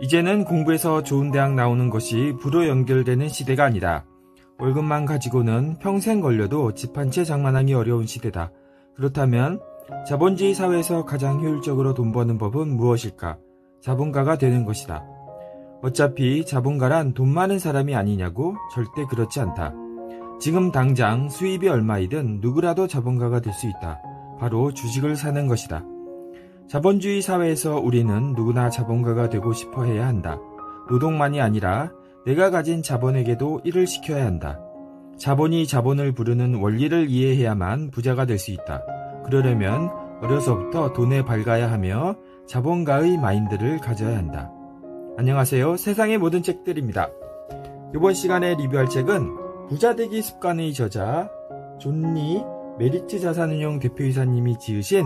이제는 공부해서 좋은 대학 나오는 것이 부로 연결되는 시대가 아니다. 월급만 가지고는 평생 걸려도 집 한 채 장만하기 어려운 시대다. 그렇다면 자본주의 사회에서 가장 효율적으로 돈 버는 법은 무엇일까? 자본가가 되는 것이다. 어차피 자본가란 돈 많은 사람이 아니냐고 절대 그렇지 않다. 지금 당장 수입이 얼마이든 누구라도 자본가가 될 수 있다. 바로 주식을 사는 것이다. 자본주의 사회에서 우리는 누구나 자본가가 되고 싶어 해야 한다. 노동만이 아니라 내가 가진 자본에게도 일을 시켜야 한다. 자본이 자본을 부르는 원리를 이해해야만 부자가 될 수 있다. 그러려면 어려서부터 돈에 밝아야 하며 자본가의 마인드를 가져야 한다. 안녕하세요. 세상의 모든 책들입니다. 이번 시간에 리뷰할 책은 부자되기 습관의 저자 존니 메리츠 자산운용 대표이사님이 지으신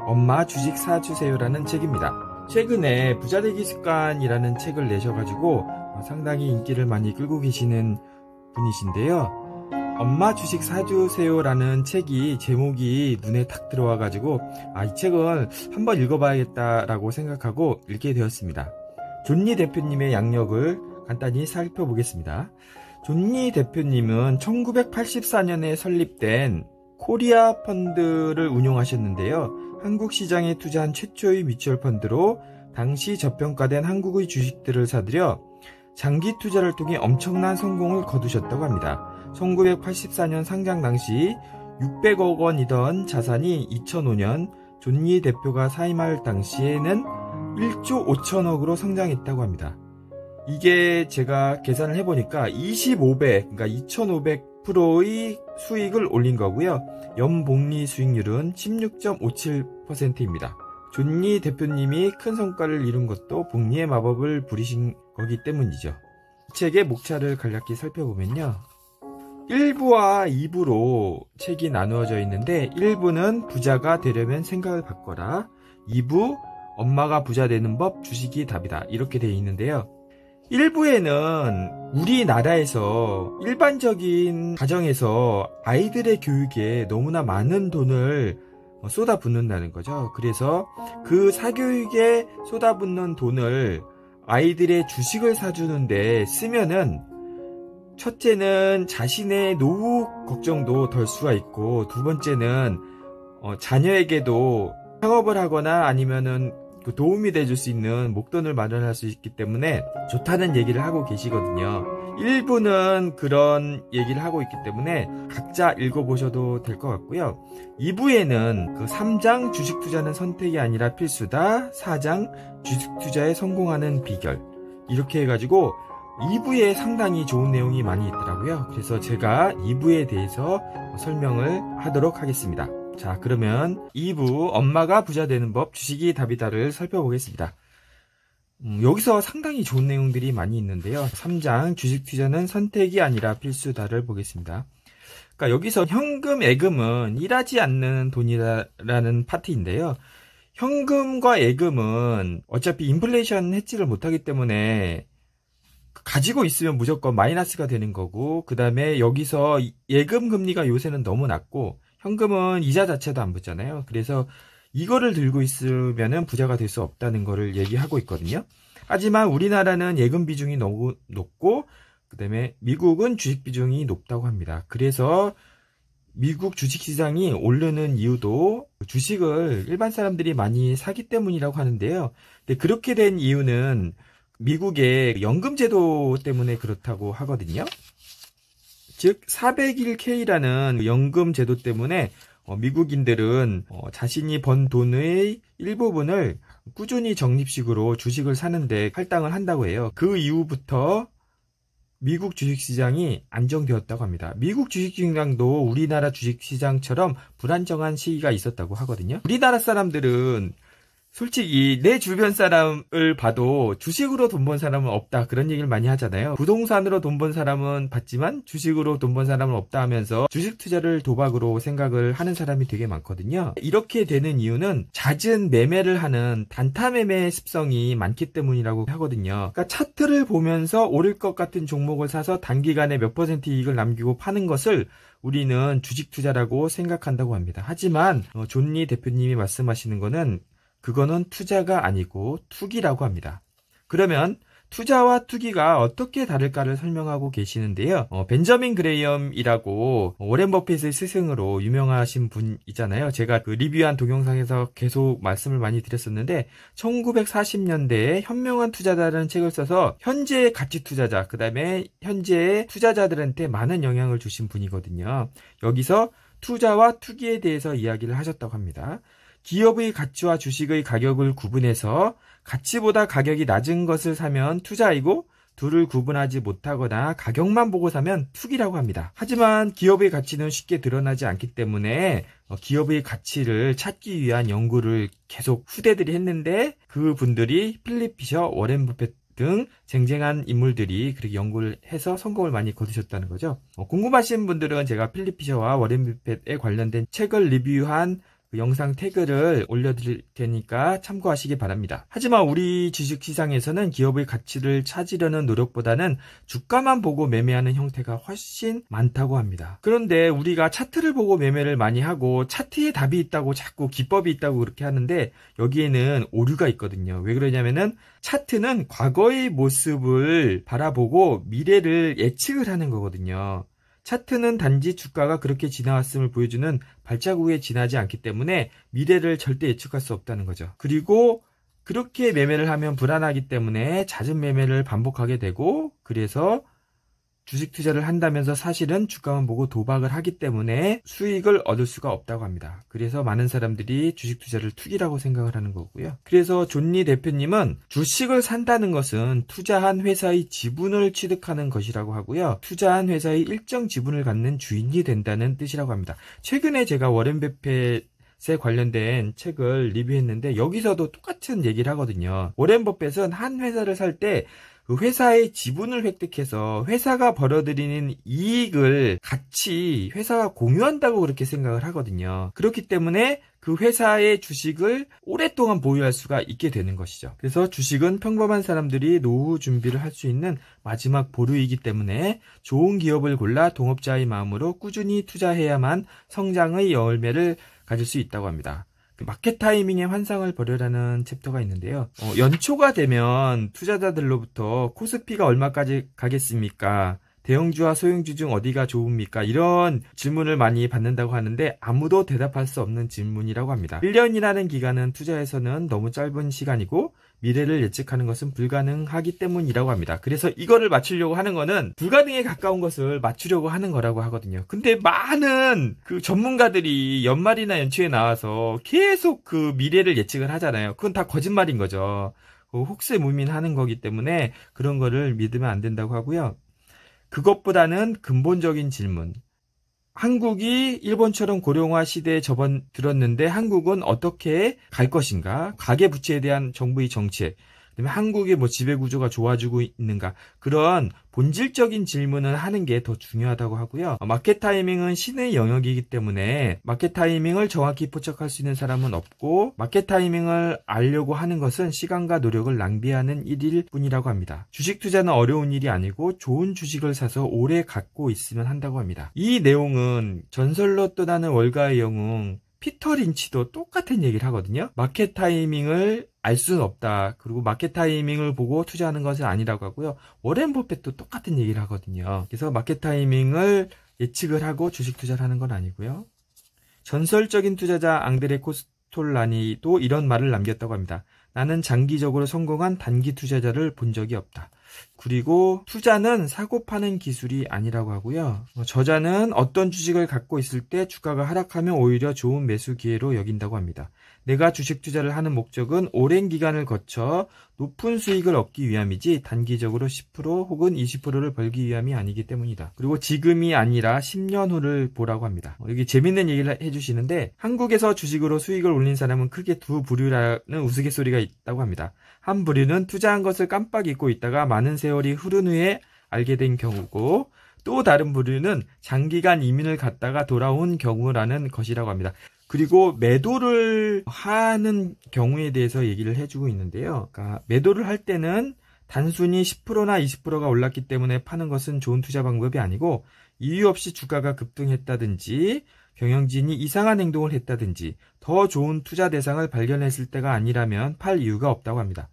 엄마 주식 사주세요라는 책입니다. 최근에 부자되기 습관이라는 책을 내셔가지고 상당히 인기를 많이 끌고 계시는 분이신데요. 엄마 주식 사주세요라는 책이 제목이 눈에 탁 들어와가지고 아, 이 책은 한번 읽어봐야겠다라고 생각하고 읽게 되었습니다. 존니 대표님의 양력을 간단히 살펴보겠습니다. 존니 대표님은 1984년에 설립된 코리아 펀드를 운영하셨는데요. 한국 시장에 투자한 최초의 미추얼 펀드로 당시 저평가된 한국의 주식들을 사들여 장기 투자를 통해 엄청난 성공을 거두셨다고 합니다. 1984년 상장 당시 600억 원이던 자산이 2005년 존니 대표가 사임할 당시에는 1조 5천억으로 성장했다고 합니다. 이게 제가 계산을 해보니까 25배, 그러니까 2,500%의 프로 수익을 올린 거고요. 연복리 수익률은 16.57%, 100%입니다. 존니 대표님이 큰 성과를 이룬 것도 복리의 마법을 부리신 거기 때문이죠. 책의 목차를 간략히 살펴보면요. 1부와 2부로 책이 나누어져 있는데 1부는 부자가 되려면 생각을 바꿔라. 2부 엄마가 부자 되는 법 주식이 답이다. 이렇게 되어 있는데요. 1부에는 우리나라에서 일반적인 가정에서 아이들의 교육에 너무나 많은 돈을 어, 쏟아붓는다는 거죠. 그래서 그 사교육에 쏟아붓는 돈을 아이들의 주식을 사주는데 쓰면은 첫째는 자신의 노후 걱정도 덜 수가 있고 두 번째는 어, 자녀에게도 창업을 하거나 아니면은 그 도움이 돼 줄 수 있는 목돈을 마련할 수 있기 때문에 좋다는 얘기를 하고 계시거든요. 1부는 그런 얘기를 하고 있기 때문에 각자 읽어보셔도 될 것 같고요. 2부에는 그 3장 주식 투자는 선택이 아니라 필수다. 4장 주식 투자에 성공하는 비결. 이렇게 해가지고 2부에 상당히 좋은 내용이 많이 있더라고요. 그래서 제가 2부에 대해서 설명을 하도록 하겠습니다. 자, 그러면 2부 엄마가 부자 되는 법 주식이 답이다를 살펴보겠습니다. 음, 여기서 상당히 좋은 내용들이 많이 있는데요. 3장 주식 투자는 선택이 아니라 필수다를 보겠습니다. 그러니까 여기서 현금 예금은 일하지 않는 돈이라는 파트인데요. 현금과 예금은 어차피 인플레이션 해지를 못하기 때문에 가지고 있으면 무조건 마이너스가 되는 거고 그 다음에 여기서 예금 금리가 요새는 너무 낮고 현금은 이자 자체도 안 붙잖아요. 그래서 이거를 들고 있으면 부자가 될 수 없다는 거를 얘기하고 있거든요. 하지만 우리나라는 예금 비중이 너무 높고 그다음에 미국은 주식 비중이 높다고 합니다. 그래서 미국 주식 시장이 오르는 이유도 주식을 일반 사람들이 많이 사기 때문이라고 하는데요. 근데 그렇게 된 이유는 미국의 연금 제도 때문에 그렇다고 하거든요. 즉 401k라는 연금 제도 때문에 어, 미국인들은 어, 자신이 번 돈의 일부분을 꾸준히 적립식으로 주식을 사는데 할당을 한다고 해요. 그 이후부터 미국 주식시장이 안정되었다고 합니다. 미국 주식시장도 우리나라 주식시장처럼 불안정한 시기가 있었다고 하거든요. 우리나라 사람들은 솔직히 내 주변 사람을 봐도 주식으로 돈 번 사람은 없다 그런 얘기를 많이 하잖아요. 부동산으로 돈 번 사람은 봤지만 주식으로 돈 번 사람은 없다 하면서 주식 투자를 도박으로 생각을 하는 사람이 되게 많거든요. 이렇게 되는 이유는 잦은 매매를 하는 단타 매매 습성이 많기 때문이라고 하거든요. 그러니까 차트를 보면서 오를 것 같은 종목을 사서 단기간에 몇 퍼센트 이익을 남기고 파는 것을 우리는 주식 투자라고 생각한다고 합니다. 하지만 어, 존니 대표님이 말씀하시는 것은 그거는 투자가 아니고 투기라고 합니다. 그러면 투자와 투기가 어떻게 다를까를 설명하고 계시는데요. 어, 벤저민 그레이엄이라고 오렌 버핏의 스승으로 유명하신 분이잖아요. 제가 그 리뷰한 동영상에서 계속 말씀을 많이 드렸었는데 1940년대에 현명한 투자자라는 책을 써서 현재의 가치 투자자, 그다음에 현재의 투자자들한테 많은 영향을 주신 분이거든요. 여기서 투자와 투기에 대해서 이야기를 하셨다고 합니다. 기업의 가치와 주식의 가격을 구분해서 가치보다 가격이 낮은 것을 사면 투자이고 둘을 구분하지 못하거나 가격만 보고 사면 투기라고 합니다. 하지만 기업의 가치는 쉽게 드러나지 않기 때문에 어, 기업의 가치를 찾기 위한 연구를 계속 후대들이 했는데 그 분들이 필립 피셔, 워렌 부펫 등 쟁쟁한 인물들이 그렇게 연구를 해서 성공을 많이 거두셨다는 거죠. 어, 궁금하신 분들은 제가 필립 피셔와 워렌 부펫에 관련된 책을 리뷰한 그 영상 태그를 올려드릴 테니까 참고하시기 바랍니다. 하지만 우리 주식시장에서는 기업의 가치를 찾으려는 노력보다는 주가만 보고 매매하는 형태가 훨씬 많다고 합니다. 그런데 우리가 차트를 보고 매매를 많이 하고 차트에 답이 있다고 자꾸 기법이 있다고 그렇게 하는데 여기에는 오류가 있거든요. 왜 그러냐면은 차트는 과거의 모습을 바라보고 미래를 예측을 하는 거거든요. 차트는 단지 주가가 그렇게 지나왔음을 보여주는 발자국에 지나지 않기 때문에 미래를 절대 예측할 수 없다는 거죠. 그리고 그렇게 매매를 하면 불안하기 때문에 잦은 매매를 반복하게 되고 그래서 주식 투자를 한다면서 사실은 주가만 보고 도박을 하기 때문에 수익을 얻을 수가 없다고 합니다. 그래서 많은 사람들이 주식 투자를 투기라고 생각을 하는 거고요. 그래서 존니 대표님은 주식을 산다는 것은 투자한 회사의 지분을 취득하는 것이라고 하고요. 투자한 회사의 일정 지분을 갖는 주인이 된다는 뜻이라고 합니다. 최근에 제가 워렌 베펫 에 관련된 책을 리뷰했는데 여기서도 똑같은 얘기를 하거든요. 워렌 버펫은 한 회사를 살때 그 회사의 지분을 획득해서 회사가 벌어들이는 이익을 같이 회사와 공유한다고 그렇게 생각을 하거든요. 그렇기 때문에 그 회사의 주식을 오랫동안 보유할 수가 있게 되는 것이죠. 그래서 주식은 평범한 사람들이 노후 준비를 할 수 있는 마지막 보류이기 때문에 좋은 기업을 골라 동업자의 마음으로 꾸준히 투자해야만 성장의 열매를 가질 수 있다고 합니다. 그 마켓 타이밍의 환상을 버려라는 챕터가 있는데요. 어, 연초가 되면 투자자들로부터 코스피가 얼마까지 가겠습니까? 대형주와 소형주 중 어디가 좋습니까? 이런 질문을 많이 받는다고 하는데 아무도 대답할 수 없는 질문이라고 합니다. 1년이라는 기간은 투자에서는 너무 짧은 시간이고 미래를 예측하는 것은 불가능하기 때문이라고 합니다. 그래서 이거를 맞추려고 하는 거는 불가능에 가까운 것을 맞추려고 하는 거라고 하거든요. 근데 많은 그 전문가들이 연말이나 연초에 나와서 계속 그 미래를 예측을 하잖아요. 그건 다 거짓말인 거죠. 그 혹세무민하는 거기 때문에 그런 거를 믿으면 안 된다고 하고요. 그것보다는 근본적인 질문, 한국이 일본처럼 고령화 시대에 접어들었는데 한국은 어떻게 갈 것인가? 가계부채에 대한 정부의 정책, 한국의 뭐 지배 구조가 좋아지고 있는가 그런 본질적인 질문을 하는 게 더 중요하다고 하고요. 마켓 타이밍은 신의 영역이기 때문에 마켓 타이밍을 정확히 포착할 수 있는 사람은 없고 마켓 타이밍을 알려고 하는 것은 시간과 노력을 낭비하는 일일 뿐이라고 합니다. 주식 투자는 어려운 일이 아니고 좋은 주식을 사서 오래 갖고 있으면 한다고 합니다. 이 내용은 전설로 떠나는 월가의 영웅 피터 린치도 똑같은 얘기를 하거든요. 마켓 타이밍을 알 수는 없다. 그리고 마켓 타이밍을 보고 투자하는 것은 아니라고 하고요. 워렌 버핏도 똑같은 얘기를 하거든요. 그래서 마켓 타이밍을 예측을 하고 주식 투자를 하는 건 아니고요. 전설적인 투자자 앙드레 코스톨라니도 이런 말을 남겼다고 합니다. 나는 장기적으로 성공한 단기 투자자를 본 적이 없다. 그리고 투자는 사고 파는 기술이 아니라고 하고요. 뭐 저자는 어떤 주식을 갖고 있을 때 주가가 하락하면 오히려 좋은 매수 기회로 여긴다고 합니다. 내가 주식 투자를 하는 목적은 오랜 기간을 거쳐 높은 수익을 얻기 위함이지 단기적으로 10% 혹은 20%를 벌기 위함이 아니기 때문이다. 그리고 지금이 아니라 10년 후를 보라고 합니다. 여기 어, 재밌는 얘기를 해주시는데 한국에서 주식으로 수익을 올린 사람은 크게 두 부류라는 우스갯소리가 있다고 합니다. 한 부류는 투자한 것을 깜빡 잊고 있다가 많은 세월이 흐른 후에 알게 된 경우고 또 다른 부류는 장기간 이민을 갔다가 돌아온 경우라는 것이라고 합니다. 그리고 매도를 하는 경우에 대해서 얘기를 해주고 있는데요. 그러니까 매도를 할 때는 단순히 10%나 20%가 올랐기 때문에 파는 것은 좋은 투자 방법이 아니고 이유 없이 주가가 급등했다든지 경영진이 이상한 행동을 했다든지 더 좋은 투자 대상을 발견했을 때가 아니라면 팔 이유가 없다고 합니다.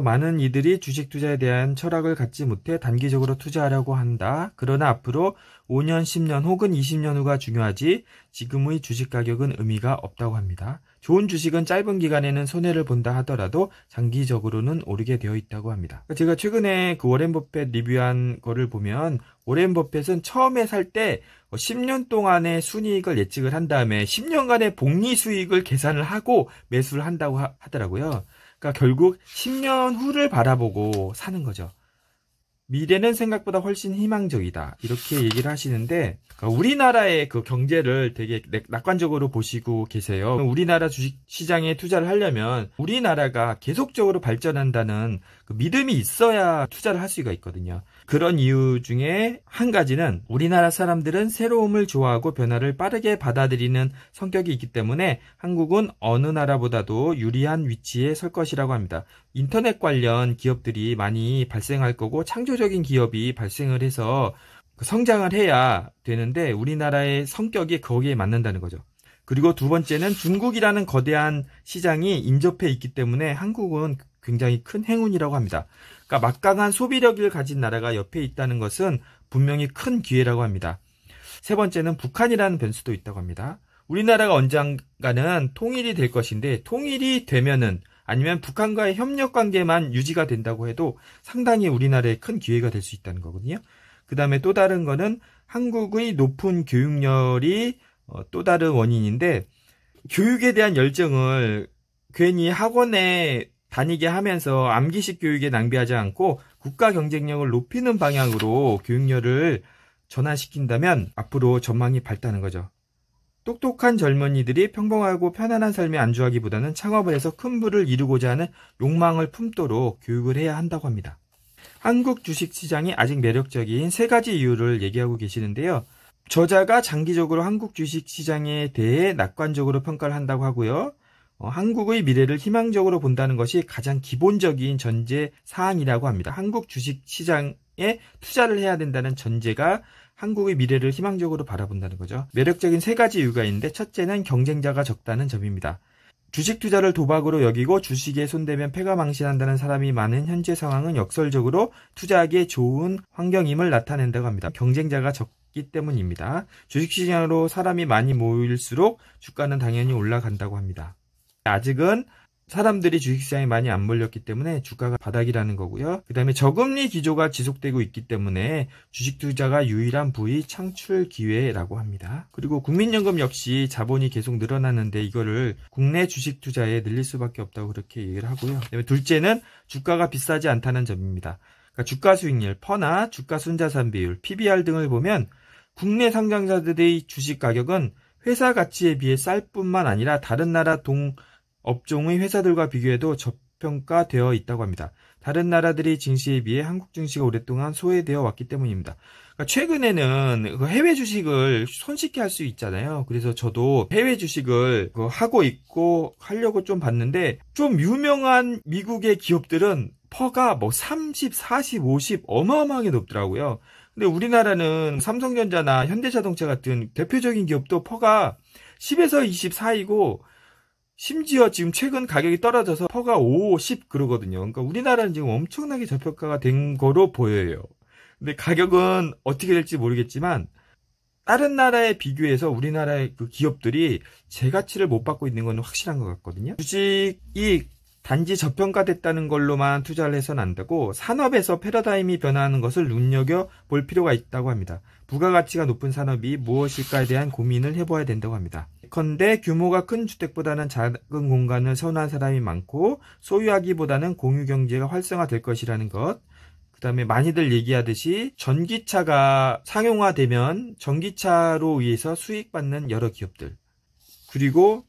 많은 이들이 주식 투자에 대한 철학을 갖지 못해 단기적으로 투자하려고 한다. 그러나 앞으로 5년, 10년 혹은 20년 후가 중요하지 지금의 주식 가격은 의미가 없다고 합니다. 좋은 주식은 짧은 기간에는 손해를 본다 하더라도 장기적으로는 오르게 되어 있다고 합니다. 제가 최근에 그 워렌 버펫 리뷰한 거를 보면 워렌 버펫은 처음에 살 때 10년 동안의 순이익을 예측을 한 다음에 10년간의 복리 수익을 계산을 하고 매수를 한다고 하더라고요. 그러니까 결국 10년 후를 바라보고 사는 거죠. 미래는 생각보다 훨씬 희망적이다. 이렇게 얘기를 하시는데, 그러니까 우리나라의 그 경제를 되게 낙관적으로 보시고 계세요. 우리나라 주식 시장에 투자를 하려면 우리나라가 계속적으로 발전한다는 그 믿음이 있어야 투자를 할 수가 있거든요. 그런 이유 중에 한 가지는 우리나라 사람들은 새로움을 좋아하고 변화를 빠르게 받아들이는 성격이 있기 때문에 한국은 어느 나라보다도 유리한 위치에 설 것이라고 합니다. 인터넷 관련 기업들이 많이 발생할 거고 창조적인 기업이 발생을 해서 그 성장을 해야 되는데 우리나라의 성격이 거기에 맞는다는 거죠. 그리고 두 번째는 중국이라는 거대한 시장이 인접해 있기 때문에 한국은 굉장히 큰 행운이라고 합니다. 그러니까 막강한 소비력을 가진 나라가 옆에 있다는 것은 분명히 큰 기회라고 합니다. 세 번째는 북한이라는 변수도 있다고 합니다. 우리나라가 언젠가는 통일이 될 것인데 통일이 되면은 아니면 북한과의 협력 관계만 유지가 된다고 해도 상당히 우리나라에 큰 기회가 될 수 있다는 거거든요. 그 다음에 또 다른 거는 한국의 높은 교육열이 어, 또 다른 원인인데 교육에 대한 열정을 괜히 학원에 다니게 하면서 암기식 교육에 낭비하지 않고 국가 경쟁력을 높이는 방향으로 교육열을 전환시킨다면 앞으로 전망이 밝다는 거죠. 똑똑한 젊은이들이 평범하고 편안한 삶에 안주하기보다는 창업을 해서 큰 부를 이루고자 하는 욕망을 품도록 교육을 해야 한다고 합니다. 한국 주식시장이 아직 매력적인 세 가지 이유를 얘기하고 계시는데요. 저자가 장기적으로 한국 주식시장에 대해 낙관적으로 평가를 한다고 하고요. 어, 한국의 미래를 희망적으로 본다는 것이 가장 기본적인 전제 사항이라고 합니다. 한국 주식 시장에 투자를 해야 된다는 전제가 한국의 미래를 희망적으로 바라본다는 거죠. 매력적인 세 가지 이유가 있는데 첫째는 경쟁자가 적다는 점입니다. 주식 투자를 도박으로 여기고 주식에 손대면 패가 망신한다는 사람이 많은 현재 상황은 역설적으로 투자하기에 좋은 환경임을 나타낸다고 합니다. 경쟁자가 적기 때문입니다. 주식시장으로 사람이 많이 모일수록 주가는 당연히 올라간다고 합니다. 아직은 사람들이 주식시장에 많이 안 몰렸기 때문에 주가가 바닥이라는 거고요. 그 다음에 저금리 기조가 지속되고 있기 때문에 주식 투자가 유일한 부위 창출 기회라고 합니다. 그리고 국민연금 역시 자본이 계속 늘어나는데 이거를 국내 주식 투자에 늘릴 수밖에 없다고 그렇게 얘기를 하고요. 그다음에 둘째는 주가가 비싸지 않다는 점입니다. 그러니까 주가 수익률, 퍼나 주가 순자산 비율, PBR 등을 보면 국내 상장자들의 주식 가격은 회사 가치에 비해 쌀 뿐만 아니라 다른 나라 동 업종의 회사들과 비교해도 저평가되어 있다고 합니다. 다른 나라들이 증시에 비해 한국 증시가 오랫동안 소외되어 왔기 때문입니다. 그러니까 최근에는 그 해외 주식을 손쉽게 할 수 있잖아요. 그래서 저도 해외 주식을 그 하고 있고 하려고 좀 봤는데 좀 유명한 미국의 기업들은 퍼가 뭐 30, 40, 50 어마어마하게 높더라고요. 근데 우리나라는 삼성전자나 현대자동차 같은 대표적인 기업도 퍼가 10에서 2 4이고 심지어 지금 최근 가격이 떨어져서 퍼가 5, 10 그러거든요. 그러니까 우리나라는 지금 엄청나게 저평가가 된 거로 보여요. 근데 가격은 어떻게 될지 모르겠지만 다른 나라에 비교해서 우리나라의 그 기업들이 재가치를 못 받고 있는 건 확실한 것 같거든요. 주식이 단지 저평가됐다는 걸로만 투자를 해서는 안 되고 산업에서 패러다임이 변화하는 것을 눈여겨 볼 필요가 있다고 합니다. 부가가치가 높은 산업이 무엇일까에 대한 고민을 해봐야 된다고 합니다. 건데 규모가 큰 주택보다는 작은 공간을 선호한 사람이 많고 소유하기보다는 공유 경제가 활성화될 것이라는 것. 그 다음에 많이들 얘기하듯이 전기차가 상용화되면 전기차로 위해서 수익받는 여러 기업들. 그리고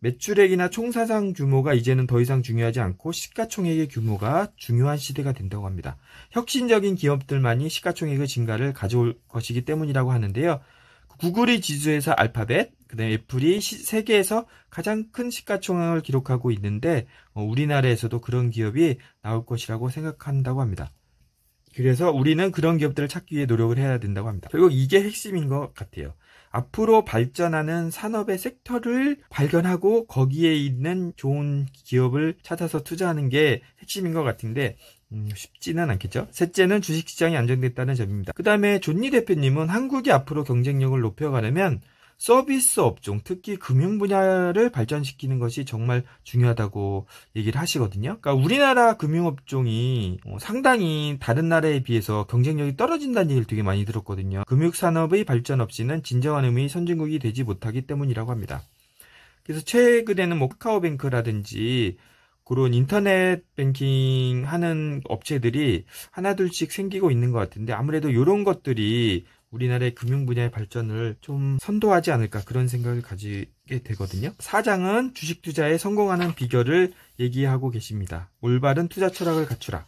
매출액이나 총사상 규모가 이제는 더 이상 중요하지 않고 시가총액의 규모가 중요한 시대가 된다고 합니다. 혁신적인 기업들만이 시가총액의 증가를 가져올 것이기 때문이라고 하는데요. 구글이 지주회사 알파벳, 그다음에 애플이 시, 세계에서 가장 큰 시가총액을 기록하고 있는데 어, 우리나라에서도 그런 기업이 나올 것이라고 생각한다고 합니다. 그래서 우리는 그런 기업들을 찾기 위해 노력을 해야 된다고 합니다. 결국 이게 핵심인 것 같아요. 앞으로 발전하는 산업의 섹터를 발견하고 거기에 있는 좋은 기업을 찾아서 투자하는 게 핵심인 것 같은데 음, 쉽지는 않겠죠. 셋째는 주식시장이 안정됐다는 점입니다. 그 다음에 존니 대표님은 한국이 앞으로 경쟁력을 높여가려면 서비스 업종, 특히 금융 분야를 발전시키는 것이 정말 중요하다고 얘기를 하시거든요. 그러니까 우리나라 금융 업종이 어, 상당히 다른 나라에 비해서 경쟁력이 떨어진다는 얘기를 되게 많이 들었거든요. 금융 산업의 발전 없이는 진정한 의미의 선진국이 되지 못하기 때문이라고 합니다. 그래서 최근에는 뭐 카카오뱅크라든지 그런 인터넷 뱅킹 하는 업체들이 하나둘씩 생기고 있는 것 같은데 아무래도 이런 것들이 우리나라의 금융 분야의 발전을 좀 선도하지 않을까 그런 생각을 가지게 되거든요. 사장은 주식 투자에 성공하는 비결을 얘기하고 계십니다. 올바른 투자 철학을 갖추라.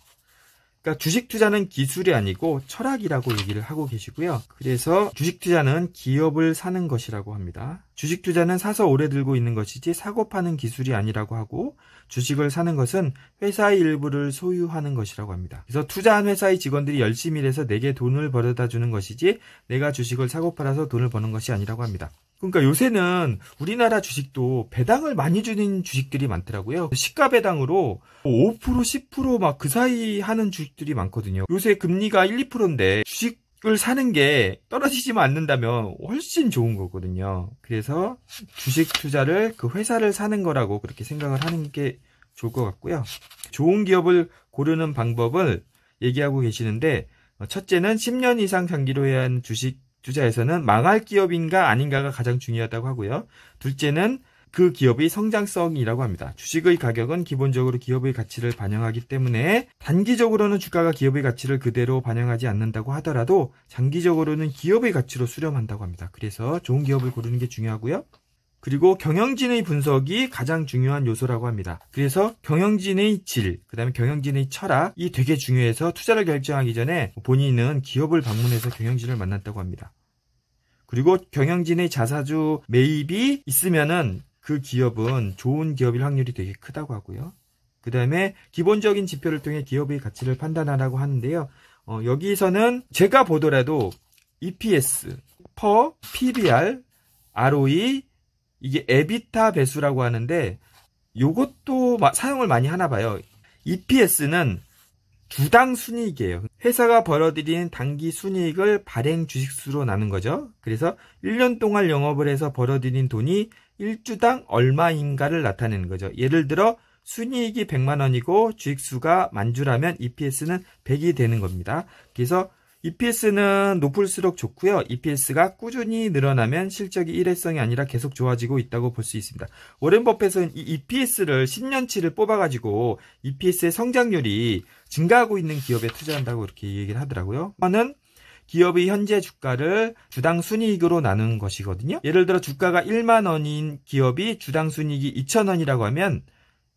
그러니까 주식 투자는 기술이 아니고 철학이라고 얘기를 하고 계시고요. 그래서 주식 투자는 기업을 사는 것이라고 합니다. 주식 투자는 사서 오래 들고 있는 것이지 사고 파는 기술이 아니라고 하고 주식을 사는 것은 회사의 일부를 소유하는 것이라고 합니다. 그래서 투자한 회사의 직원들이 열심히 일해서 내게 돈을 벌어다 주는 것이지 내가 주식을 사고 팔아서 돈을 버는 것이 아니라고 합니다. 그러니까 요새는 우리나라 주식도 배당을 많이 주는 주식들이 많더라고요. 시가 배당으로 5% 뭐 10%막 그 사이 하는 주식들이 많거든요. 요새 금리가 1, 2%인데 주식 을 사는 게 떨어지지만 않는다면 훨씬 좋은 거거든요. 그래서 주식 투자를 그 회사를 사는 거라고 그렇게 생각을 하는 게 좋을 것 같고요. 좋은 기업을 고르는 방법을 얘기하고 계시는데 어, 첫째는 10년 이상 장기로 해야 하는 주식 투자에서는 망할 기업인가 아닌가가 가장 중요하다고 하고요. 둘째는 그 기업의 성장성이라고 합니다. 주식의 가격은 기본적으로 기업의 가치를 반영하기 때문에 단기적으로는 주가가 기업의 가치를 그대로 반영하지 않는다고 하더라도 장기적으로는 기업의 가치로 수렴한다고 합니다. 그래서 좋은 기업을 고르는 게 중요하고요. 그리고 경영진의 분석이 가장 중요한 요소라고 합니다. 그래서 경영진의 질, 그 다음에 경영진의 철학이 되게 중요해서 투자를 결정하기 전에 본인은 기업을 방문해서 경영진을 만났다고 합니다. 그리고 경영진의 자사주 매입이 있으면은 그 기업은 좋은 기업일 확률이 되게 크다고 하고요. 그 다음에 기본적인 지표를 통해 기업의 가치를 판단하라고 하는데요. 어, 여기서는 제가 보더라도 EPS, PER, PBR, ROE, 이게 에비타 배수라고 하는데 요것도 사용을 많이 하나 봐요. EPS는 주당 순이익이에요. 회사가 벌어들인 단기 순이익을 발행 주식수로 나눈 거죠. 그래서 1년 동안 영업을 해서 벌어들인 돈이 1주당 얼마인가를 나타내는 거죠. 예를 들어 순이익이 100만 원이고 주익수가 만주라면 EPS는 100이 되는 겁니다. 그래서 EPS는 높을수록 좋고요. EPS가 꾸준히 늘어나면 실적이 일회성이 아니라 계속 좋아지고 있다고 볼 수 있습니다. 워렌 버펫은이 EPS를 10년치를 뽑아가지고 EPS의 성장률이 증가하고 있는 기업에 투자한다고 이렇게 얘기를 하더라고요. 저는 기업의 현재 주가를 주당 순이익으로 나눈 것이거든요. 예를 들어 주가가 1만 원인 기업이 주당 순이익이 2천 원이라고 하면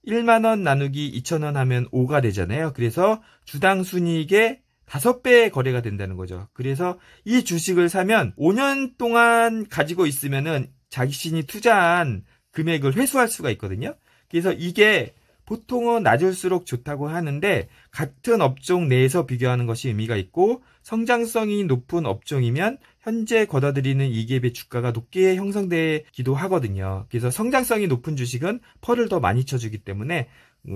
1만 원 나누기 2천 원 하면 5가 되잖아요. 그래서 주당 순이익의 5배의 거래가 된다는 거죠. 그래서 이 주식을 사면 5년 동안 가지고 있으면은 자신이 투자한 금액을 회수할 수가 있거든요. 그래서 이게 보통은 낮을수록 좋다고 하는데 같은 업종 내에서 비교하는 것이 의미가 있고 성장성이 높은 업종이면 현재 걷어들이는 이기업의 주가가 높게 형성되기도 하거든요. 그래서 성장성이 높은 주식은 펄을 더 많이 쳐주기 때문에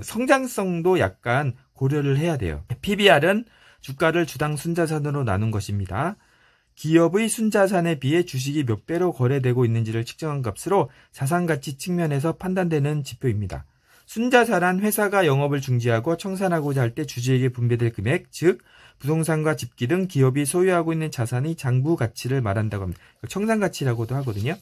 성장성도 약간 고려를 해야 돼요. PBR은 주가를 주당 순자산으로 나눈 것입니다. 기업의 순자산에 비해 주식이 몇 배로 거래되고 있는지를 측정한 값으로 자산가치 측면에서 판단되는 지표입니다. 순자산한 회사가 영업을 중지하고 청산하고자 할 때 주주에게 분배될 금액, 즉 부동산과 집기 등 기업이 소유하고 있는 자산이 장부 가치를 말한다고 합니다. 그러니까 청산 가치라고도 하거든요.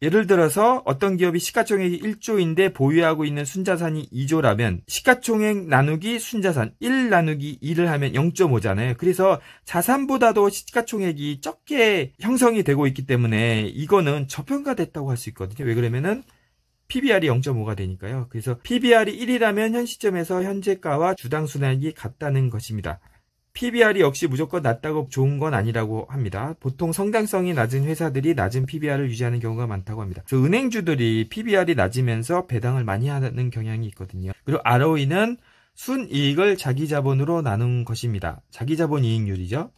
예를 들어서 어떤 기업이 시가총액이 1조인데 보유하고 있는 순자산이 2조라면 시가총액 나누기 순자산 1 나누기 2를 하면 0.5잖아요. 그래서 자산보다도 시가총액이 적게 형성이 되고 있기 때문에 이거는 저평가됐다고 할 수 있거든요. 왜 그러면은 PBR이 0.5가 되니까요. 그래서 PBR이 1이라면 현 시점에서 현재가와 주당 순환이 같다는 것입니다. PBR이 역시 무조건 낮다고 좋은 건 아니라고 합니다. 보통 성장성이 낮은 회사들이 낮은 PBR을 유지하는 경우가 많다고 합니다. 그래서 은행주들이 PBR이 낮으면서 배당을 많이 하는 경향이 있거든요. 그리고 ROE는 순이익을 자기 자본으로 나눈 것입니다. 자기 자본 이익률이죠.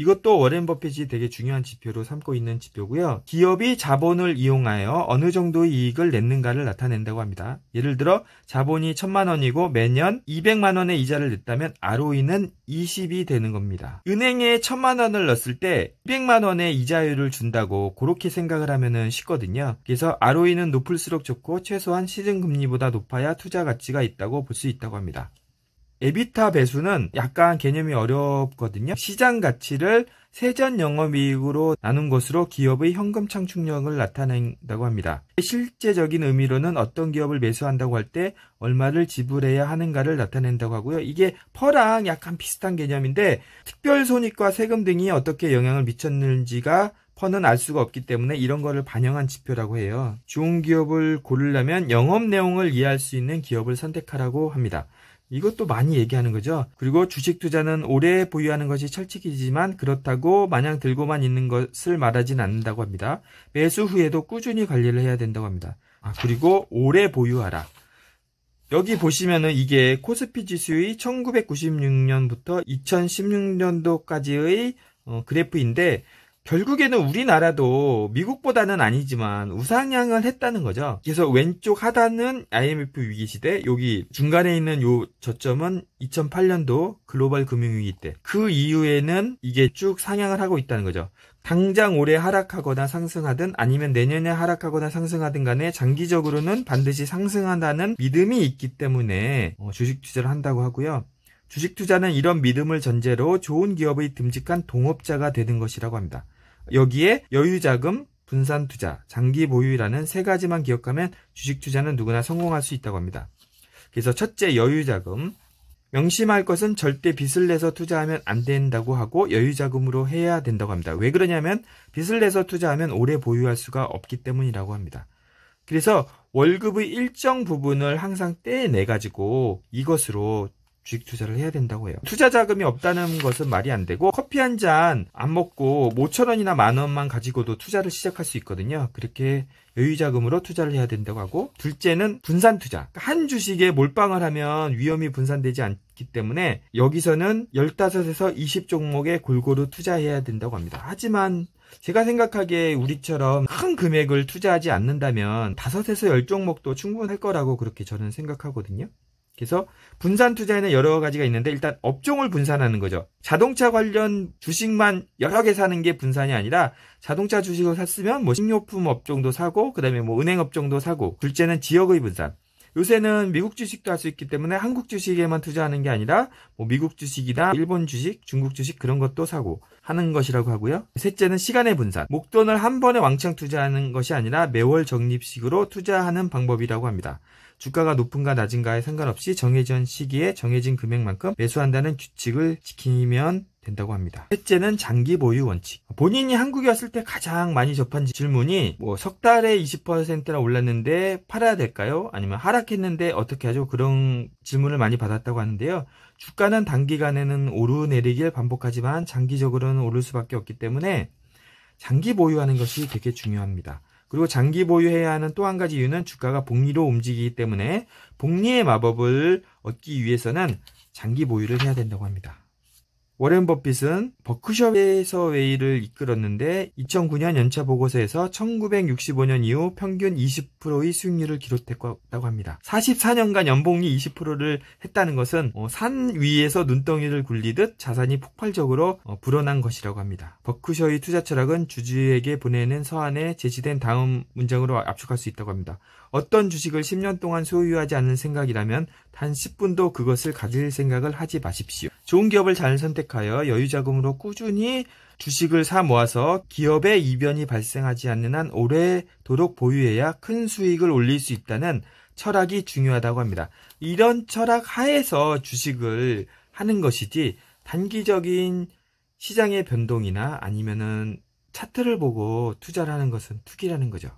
이것도 워렌 버핏이 되게 중요한 지표로 삼고 있는 지표고요. 기업이 자본을 이용하여 어느 정도의 이익을 냈는가를 나타낸다고 합니다. 예를 들어 자본이 천만 원이고 매년 200만 원의 이자를 냈다면 ROE는 20이 되는 겁니다. 은행에 천만 원을 넣었을 때 200만 원의 이자율을 준다고 그렇게 생각을 하면은 쉽거든요. 그래서 ROE는 높을수록 좋고 최소한 시중 금리보다 높아야 투자 가치가 있다고 볼 수 있다고 합니다. 에비타 배수는 약간 개념이 어렵거든요. 시장 가치를 세전 영업이익으로 나눈 것으로 기업의 현금 창출력을 나타낸다고 합니다. 실제적인 의미로는 어떤 기업을 매수한다고 할 때 얼마를 지불해야 하는가를 나타낸다고 하고요. 이게 퍼랑 약간 비슷한 개념인데 특별 손익과 세금 등이 어떻게 영향을 미쳤는지가 퍼는 알 수가 없기 때문에 이런 거를 반영한 지표라고 해요. 좋은 기업을 고르려면 영업 내용을 이해할 수 있는 기업을 선택하라고 합니다. 이것도 많이 얘기하는 거죠. 그리고 주식 투자는 오래 보유하는 것이 철칙이지만 그렇다고 마냥 들고만 있는 것을 말하진 않는다고 합니다. 매수 후에도 꾸준히 관리를 해야 된다고 합니다. 아, 그리고 오래 보유하라. 여기 보시면은 이게 코스피 지수의 1996년부터 2016년도까지의 어, 그래프인데 결국에는 우리나라도 미국보다는 아니지만 우상향을 했다는 거죠. 그래서 왼쪽 하단은 IMF 위기 시대, 여기 중간에 있는 요 저점은 2008년도 글로벌 금융위기 때. 그 이후에는 이게 쭉 상향을 하고 있다는 거죠. 당장 올해 하락하거나 상승하든 아니면 내년에 하락하거나 상승하든 간에 장기적으로는 반드시 상승한다는 믿음이 있기 때문에 어, 주식 투자를 한다고 하고요. 주식 투자는 이런 믿음을 전제로 좋은 기업의 듬직한 동업자가 되는 것이라고 합니다. 여기에 여유자금, 분산 투자, 장기 보유라는 세 가지만 기억하면 주식 투자는 누구나 성공할 수 있다고 합니다. 그래서 첫째 여유자금. 명심할 것은 절대 빚을 내서 투자하면 안 된다고 하고 여유자금으로 해야 된다고 합니다. 왜 그러냐면 빚을 내서 투자하면 오래 보유할 수가 없기 때문이라고 합니다. 그래서 월급의 일정 부분을 항상 떼내가지고 이것으로 주식 투자를 해야 된다고 해요. 투자 자금이 없다는 것은 말이 안 되고 커피 한 잔 안 먹고 5천 원이나 만 원만 가지고도 투자를 시작할 수 있거든요. 그렇게 여유 자금으로 투자를 해야 된다고 하고 둘째는 분산 투자. 그러니까 한 주식에 몰빵을 하면 위험이 분산되지 않기 때문에 여기서는 15에서 20 종목에 골고루 투자해야 된다고 합니다. 하지만 제가 생각하기에 우리처럼 큰 금액을 투자하지 않는다면 5에서 10종목도 충분할 거라고 그렇게 저는 생각하거든요. 그래서 분산 투자에는 여러 가지가 있는데 일단 업종을 분산하는 거죠. 자동차 관련 주식만 여러 개 사는 게 분산이 아니라 자동차 주식을 샀으면 뭐 식료품 업종도 사고 그다음에 뭐 은행 업종도 사고 둘째는 지역의 분산. 요새는 미국 주식도 할 수 있기 때문에 한국 주식에만 투자하는 게 아니라 뭐 미국 주식이나 일본 주식, 중국 주식 그런 것도 사고 하는 것이라고 하고요. 셋째는 시간의 분산. 목돈을 한 번에 왕창 투자하는 것이 아니라 매월 적립식으로 투자하는 방법이라고 합니다. 주가가 높은가 낮은가에 상관없이 정해진 시기에 정해진 금액만큼 매수한다는 규칙을 지키면 된다고 합니다. 셋째는 장기 보유 원칙. 본인이 한국에 왔을 때 가장 많이 접한 질문이 뭐 석 달에 20%나 올랐는데 팔아야 될까요? 아니면 하락했는데 어떻게 하죠? 그런 질문을 많이 받았다고 하는데요. 주가는 단기간에는 오르내리길 반복하지만 장기적으로는 오를 수밖에 없기 때문에 장기 보유하는 것이 되게 중요합니다. 그리고 장기 보유해야 하는 또 한 가지 이유는 주가가 복리로 움직이기 때문에 복리의 마법을 얻기 위해서는 장기 보유를 해야 된다고 합니다. 워렌 버핏은 버크셔 에서웨이를 이끌었는데 2009년 연차 보고서에서 1965년 이후 평균 20%의 수익률을 기록했다고 합니다. 44년간 연봉이 20%를 했다는 것은 어, 산 위에서 눈덩이를 굴리듯 자산이 폭발적으로 어, 불어난 것이라고 합니다. 버크셔의 투자 철학은 주주에게 보내는 서한에 제시된 다음 문장으로 압축할 수 있다고 합니다. 어떤 주식을 10년 동안 소유하지 않는 생각이라면 단 10분도 그것을 가질 생각을 하지 마십시오. 좋은 기업을 잘 선택하여 여유 자금으로 꾸준히 주식을 사 모아서 기업의 이변이 발생하지 않는 한 오래도록 보유해야 큰 수익을 올릴 수 있다는 철학이 중요하다고 합니다. 이런 철학 하에서 주식을 하는 것이지 단기적인 시장의 변동이나 아니면은 차트를 보고 투자를 하는 것은 투기라는 거죠.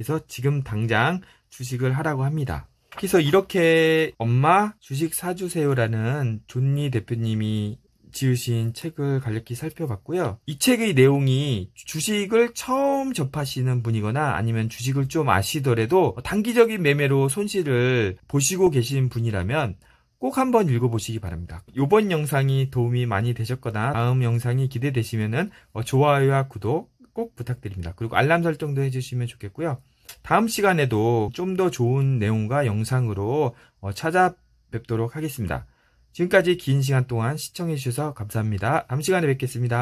그래서 지금 당장 주식을 하라고 합니다. 그래서 이렇게 엄마 주식 사주세요라는 존니 대표님이 지으신 책을 간략히 살펴봤고요. 이 책의 내용이 주식을 처음 접하시는 분이거나 아니면 주식을 좀 아시더라도 단기적인 매매로 손실을 보시고 계신 분이라면 꼭 한번 읽어보시기 바랍니다. 이번 영상이 도움이 많이 되셨거나 다음 영상이 기대되시면 좋아요와 구독 꼭 부탁드립니다. 그리고 알람 설정도 해주시면 좋겠고요. 다음 시간에도 좀 더 좋은 내용과 영상으로 어, 찾아뵙도록 하겠습니다. 지금까지 긴 시간 동안 시청해주셔서 감사합니다. 다음 시간에 뵙겠습니다.